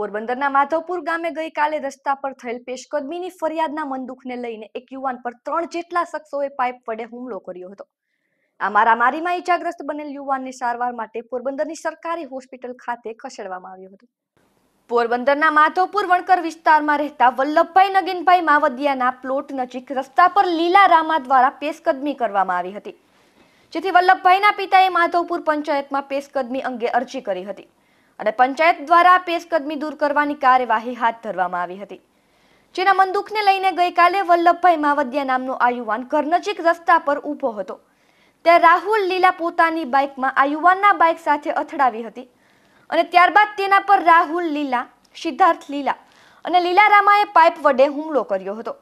પોરબંદરના માધવપુર ગામે ગઈકાલે રસ્તા પર થયેલ પેશકદમીની ફરિયાદના મનદુખને લઈને એક યુવાન પર ત્રણ જેટલા શખ્સોએ પાઇપ વડે હુમલો કર્યો હતો આ મારામારીમાં ઈજાગ્રસ્ત બનેલ યુવાનને સારવાર માટે પોરબંદરની સરકારી હોસ્પિટલ ખાતે ખસેડવામાં આવ્યો હતો પોરબંદરના માધવપુર વણકર વિસ્તારમાં રહેતા વલ્લભભાઈ નગીનભાઈ માવદિયાના પ્લોટ નજીક રસ્તા પર લીલા રામા દ્વારા પેશકદમી કરવામાં આવી હતી જેથી વલ્લભભાઈના પિતાએ માધવપુર પંચાયતમાં પેશકદમી અંગે અરજી કરી હતી અને પંચાયત દ્વારા પેશકદમી દૂર કરવાની કાર્યવાહી હાથ ધરવામાં આવી હતી જેના મનદુખને લઈને ગઈકાલે વલ્લભભાઈ માવદિયા નામનો આ યુવાન ઘર નજીક રસ્તા પર ઊભો હતો ત્યાં રાહુલ લીલા પોતાની બાઇકમાં આ યુવાનના બાઇક સાથે અથડાવી હતી અને ત્યારબાદ તેના પર રાહુલ લીલા સિદ્ધાર્થ લીલા અને લીલારામાએ પાઇપ વડે હુમલો કર્યો હતો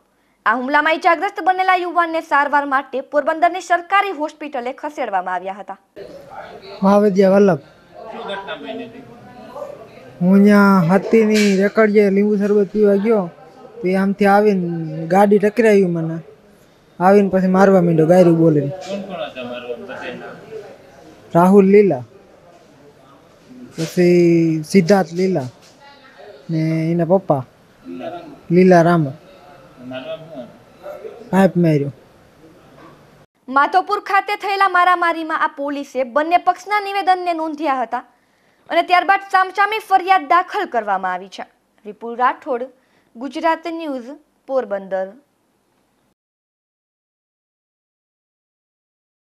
આ હુમલામાં ઇજાગ્રસ્ત બનેલા યુવાનને સારવાર માટે પોરબંદરની સરકારી હોસ્પિટલે ખસેડવામાં આવ્યા હતા મહાવિદ્યા વલ્લભ હું અહીંયા હાથીની રેકડીએ લીંબુ શરબત પીવા ગયો તો એ આમથી આવીને ગાડી ટકરાવી મને આવીને પછી મારવા માંડ્યો ગાયરું બોલીને રાહુલ લીલા પછી સિદ્ધાર્થ લીલા ને એના પપ્પા લીલા રામ પાઇપ માર્યો માધોપુર ખાતે થયેલા મારામારીમાં આ પોલીસે બંને પક્ષના નિવેદનને નોંધ્યા હતા અને ત્યારબાદ સામસામે ફરિયાદ દાખલ કરવામાં આવી છે વિપુલ રાઠોડ ગુજરાત ન્યૂઝ પોરબંદર